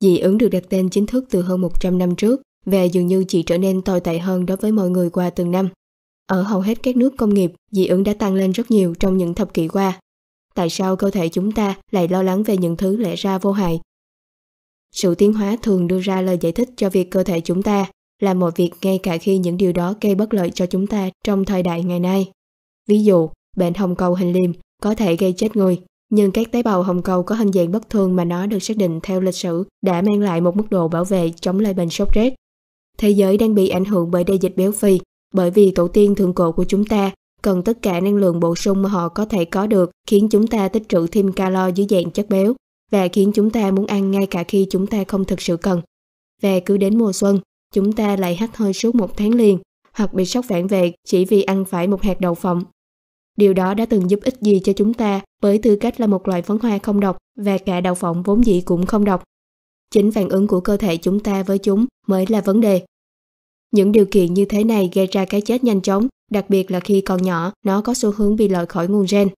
Dị ứng được đặt tên chính thức từ hơn 100 năm trước và dường như chỉ trở nên tồi tệ hơn đối với mọi người qua từng năm. Ở hầu hết các nước công nghiệp, dị ứng đã tăng lên rất nhiều trong những thập kỷ qua. Tại sao cơ thể chúng ta lại lo lắng về những thứ lẽ ra vô hại? Sự tiến hóa thường đưa ra lời giải thích cho việc cơ thể chúng ta làm mọi việc ngay cả khi những điều đó gây bất lợi cho chúng ta trong thời đại ngày nay. Ví dụ, bệnh hồng cầu hình liềm có thể gây chết người, nhưng các tế bào hồng cầu có hình dạng bất thường mà nó được xác định theo lịch sử đã mang lại một mức độ bảo vệ chống lại bệnh sốt rét. Thế giới đang bị ảnh hưởng bởi đại dịch béo phì, bởi vì tổ tiên thượng cổ của chúng ta cần tất cả năng lượng bổ sung mà họ có thể có được, khiến chúng ta tích trữ thêm calo dưới dạng chất béo và khiến chúng ta muốn ăn ngay cả khi chúng ta không thực sự cần. Và cứ đến mùa xuân, chúng ta lại hắt hơi suốt một tháng liền, hoặc bị sốc phản vệ chỉ vì ăn phải một hạt đậu phộng Điều đó đã từng giúp ích gì cho chúng ta với tư cách là một loại phấn hoa không độc và cả đậu phộng vốn dĩ cũng không độc. Chính phản ứng của cơ thể chúng ta với chúng mới là vấn đề. Những điều kiện như thế này gây ra cái chết nhanh chóng, đặc biệt là khi còn nhỏ, nó có xu hướng bị loại khỏi nguồn gen.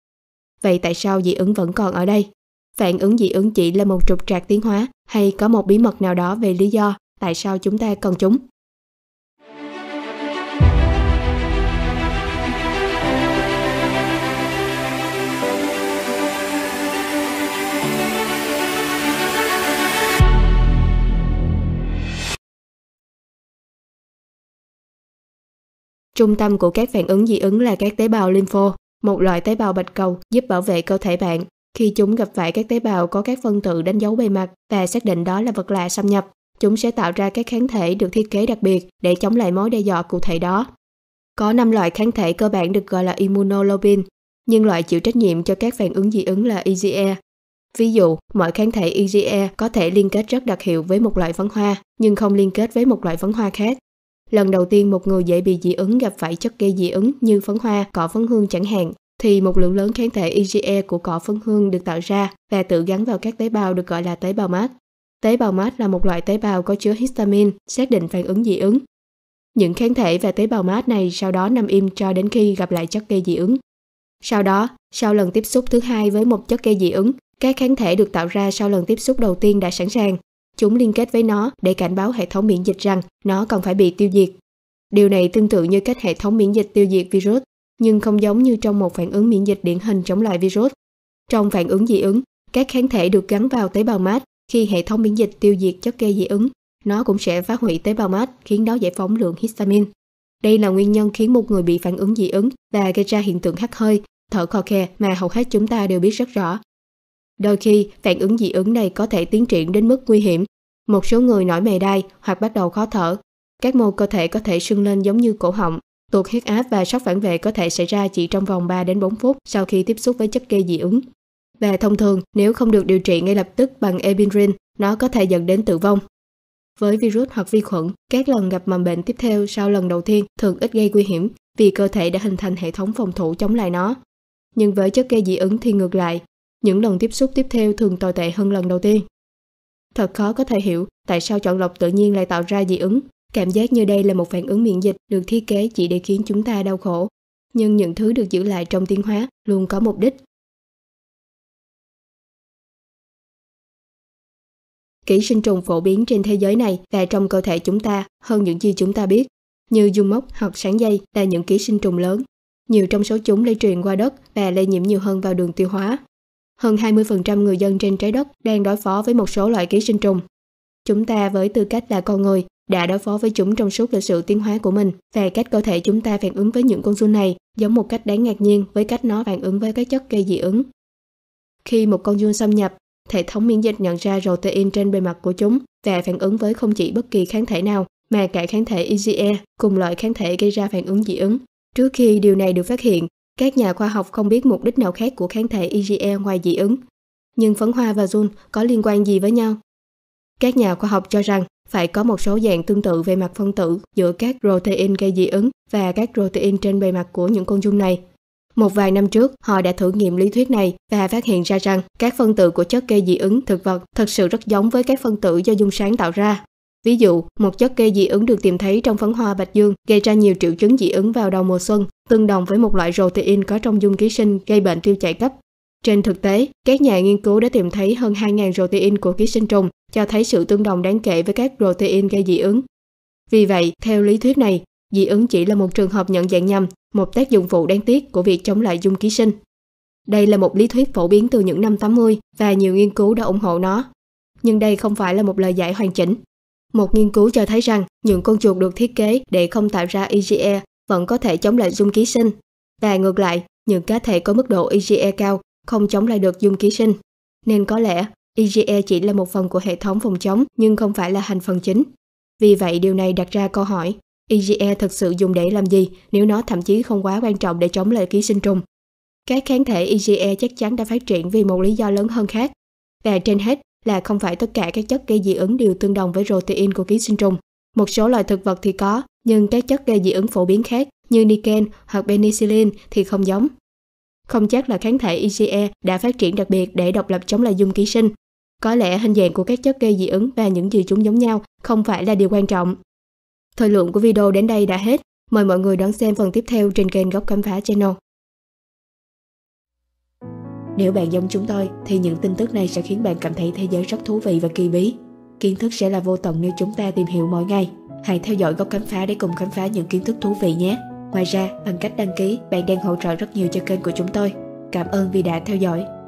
Vậy tại sao dị ứng vẫn còn ở đây? Phản ứng dị ứng chỉ là một trục trặc tiến hóa hay có một bí mật nào đó về lý do tại sao chúng ta cần chúng? Trung tâm của các phản ứng dị ứng là các tế bào lympho, một loại tế bào bạch cầu giúp bảo vệ cơ thể bạn khi chúng gặp phải các tế bào có các phân tử đánh dấu bề mặt và xác định đó là vật lạ xâm nhập, chúng sẽ tạo ra các kháng thể được thiết kế đặc biệt để chống lại mối đe dọa cụ thể đó. Có 5 loại kháng thể cơ bản được gọi là immunoglobulin, nhưng loại chịu trách nhiệm cho các phản ứng dị ứng là IgE. Ví dụ, mọi kháng thể IgE có thể liên kết rất đặc hiệu với một loại phấn hoa, nhưng không liên kết với một loại phấn hoa khác. Lần đầu tiên một người dễ bị dị ứng gặp phải chất gây dị ứng như phấn hoa, cỏ phấn hương chẳng hạn, thì một lượng lớn kháng thể IgE của cỏ phấn hương được tạo ra và tự gắn vào các tế bào được gọi là tế bào mát. Tế bào mát là một loại tế bào có chứa histamine, xác định phản ứng dị ứng. Những kháng thể và tế bào mát này sau đó nằm im cho đến khi gặp lại chất gây dị ứng. Sau đó, sau lần tiếp xúc thứ hai với một chất gây dị ứng, các kháng thể được tạo ra sau lần tiếp xúc đầu tiên đã sẵn sàng chúng liên kết với nó để cảnh báo hệ thống miễn dịch rằng nó còn phải bị tiêu diệt. Điều này tương tự như cách hệ thống miễn dịch tiêu diệt virus, nhưng không giống như trong một phản ứng miễn dịch điển hình chống lại virus. Trong phản ứng dị ứng, các kháng thể được gắn vào tế bào mát khi hệ thống miễn dịch tiêu diệt chất gây dị ứng, nó cũng sẽ phá hủy tế bào mát khiến nó giải phóng lượng histamine. Đây là nguyên nhân khiến một người bị phản ứng dị ứng và gây ra hiện tượng hắt hơi, thở khò khè mà hầu hết chúng ta đều biết rất rõ Đôi khi, phản ứng dị ứng này có thể tiến triển đến mức nguy hiểm. Một số người nổi mề đay hoặc bắt đầu khó thở. Các mô cơ thể có thể sưng lên giống như cổ họng. Tuột huyết áp và sốc phản vệ có thể xảy ra chỉ trong vòng 3 đến 4 phút sau khi tiếp xúc với chất gây dị ứng. Và thông thường, nếu không được điều trị ngay lập tức bằng epinephrine, nó có thể dẫn đến tử vong. Với virus hoặc vi khuẩn, các lần gặp mầm bệnh tiếp theo sau lần đầu tiên thường ít gây nguy hiểm vì cơ thể đã hình thành hệ thống phòng thủ chống lại nó. Nhưng với chất gây dị ứng thì ngược lại, những lần tiếp xúc tiếp theo thường tồi tệ hơn lần đầu tiên. Thật khó có thể hiểu tại sao chọn lọc tự nhiên lại tạo ra dị ứng. Cảm giác như đây là một phản ứng miễn dịch được thiết kế chỉ để khiến chúng ta đau khổ. Nhưng những thứ được giữ lại trong tiến hóa luôn có mục đích. Ký sinh trùng phổ biến trên thế giới này và trong cơ thể chúng ta hơn những gì chúng ta biết, như dung mốc hoặc sáng dây là những ký sinh trùng lớn. Nhiều trong số chúng lây truyền qua đất và lây nhiễm nhiều hơn vào đường tiêu hóa, hơn 20% người dân trên trái đất đang đối phó với một số loại ký sinh trùng. Chúng ta với tư cách là con người đã đối phó với chúng trong suốt lịch sử tiến hóa của mình và cách cơ thể chúng ta phản ứng với những con giun này giống một cách đáng ngạc nhiên với cách nó phản ứng với các chất gây dị ứng. Khi một con giun xâm nhập, hệ thống miễn dịch nhận ra protein trên bề mặt của chúng và phản ứng với không chỉ bất kỳ kháng thể nào mà cả kháng thể IgE cùng loại kháng thể gây ra phản ứng dị ứng. Trước khi điều này được phát hiện, các nhà khoa học không biết mục đích nào khác của kháng thể IgE ngoài dị ứng, nhưng phấn hoa và Jun có liên quan gì với nhau? Các nhà khoa học cho rằng phải có một số dạng tương tự về mặt phân tử giữa các protein gây dị ứng và các protein trên bề mặt của những côn trùng này. Một vài năm trước, họ đã thử nghiệm lý thuyết này và phát hiện ra rằng các phân tử của chất gây dị ứng thực vật thật sự rất giống với các phân tử do dung sáng tạo ra. Ví dụ, một chất gây dị ứng được tìm thấy trong phấn hoa bạch dương gây ra nhiều triệu chứng dị ứng vào đầu mùa xuân, tương đồng với một loại protein có trong dung ký sinh gây bệnh tiêu chảy cấp. Trên thực tế, các nhà nghiên cứu đã tìm thấy hơn 2.000 protein của ký sinh trùng, cho thấy sự tương đồng đáng kể với các protein gây dị ứng. Vì vậy, theo lý thuyết này, dị ứng chỉ là một trường hợp nhận dạng nhầm, một tác dụng phụ đáng tiếc của việc chống lại dung ký sinh. Đây là một lý thuyết phổ biến từ những năm 80 và nhiều nghiên cứu đã ủng hộ nó. Nhưng đây không phải là một lời giải hoàn chỉnh, một nghiên cứu cho thấy rằng những con chuột được thiết kế để không tạo ra IgE e vẫn có thể chống lại dung ký sinh. Và ngược lại, những cá thể có mức độ IgE e cao không chống lại được dung ký sinh. Nên có lẽ IgE e chỉ là một phần của hệ thống phòng chống nhưng không phải là thành phần chính. Vì vậy điều này đặt ra câu hỏi, IgE thực sự dùng để làm gì nếu nó thậm chí không quá quan trọng để chống lại ký sinh trùng? Các kháng thể IgE chắc chắn đã phát triển vì một lý do lớn hơn khác. Và trên hết, là không phải tất cả các chất gây dị ứng đều tương đồng với protein của ký sinh trùng. Một số loài thực vật thì có, nhưng các chất gây dị ứng phổ biến khác như Niken hoặc Penicillin thì không giống. Không chắc là kháng thể IgE đã phát triển đặc biệt để độc lập chống lại dung ký sinh. Có lẽ hình dạng của các chất gây dị ứng và những gì chúng giống nhau không phải là điều quan trọng. Thời lượng của video đến đây đã hết. Mời mọi người đón xem phần tiếp theo trên kênh Góc Khám Phá Channel. Nếu bạn giống chúng tôi thì những tin tức này sẽ khiến bạn cảm thấy thế giới rất thú vị và kỳ bí. Kiến thức sẽ là vô tận nếu chúng ta tìm hiểu mỗi ngày. Hãy theo dõi góc khám phá để cùng khám phá những kiến thức thú vị nhé. Ngoài ra, bằng cách đăng ký, bạn đang hỗ trợ rất nhiều cho kênh của chúng tôi. Cảm ơn vì đã theo dõi.